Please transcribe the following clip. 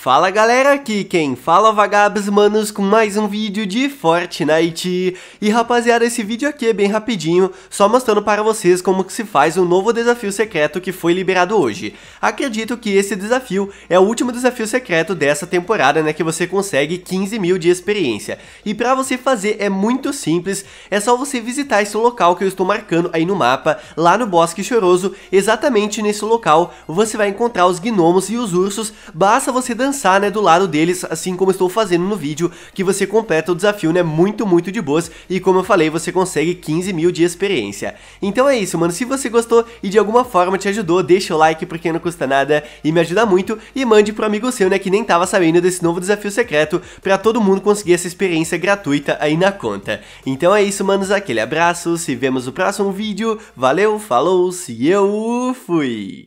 Fala galera, aqui quem fala é vagabos manos com mais um vídeo de Fortnite E rapaziada, esse vídeo aqui é bem rapidinho, só mostrando para vocês como que se faz o um novo desafio secreto que foi liberado hoje Acredito que esse desafio é o último desafio secreto dessa temporada, né, que você consegue 15 mil de experiência E para você fazer é muito simples, é só você visitar esse local que eu estou marcando aí no mapa, lá no Bosque Choroso Exatamente nesse local você vai encontrar os gnomos e os ursos, basta você dançar lançar né, do lado deles, assim como estou fazendo no vídeo, que você completa o desafio, né, muito, muito de boas, e como eu falei, você consegue 15 mil de experiência. Então é isso, mano, se você gostou e de alguma forma te ajudou, deixa o like, porque não custa nada e me ajuda muito, e mande pro amigo seu, né, que nem tava sabendo desse novo desafio secreto, pra todo mundo conseguir essa experiência gratuita aí na conta. Então é isso, manos, aquele abraço, se vemos no próximo vídeo, valeu, falou, se eu fui!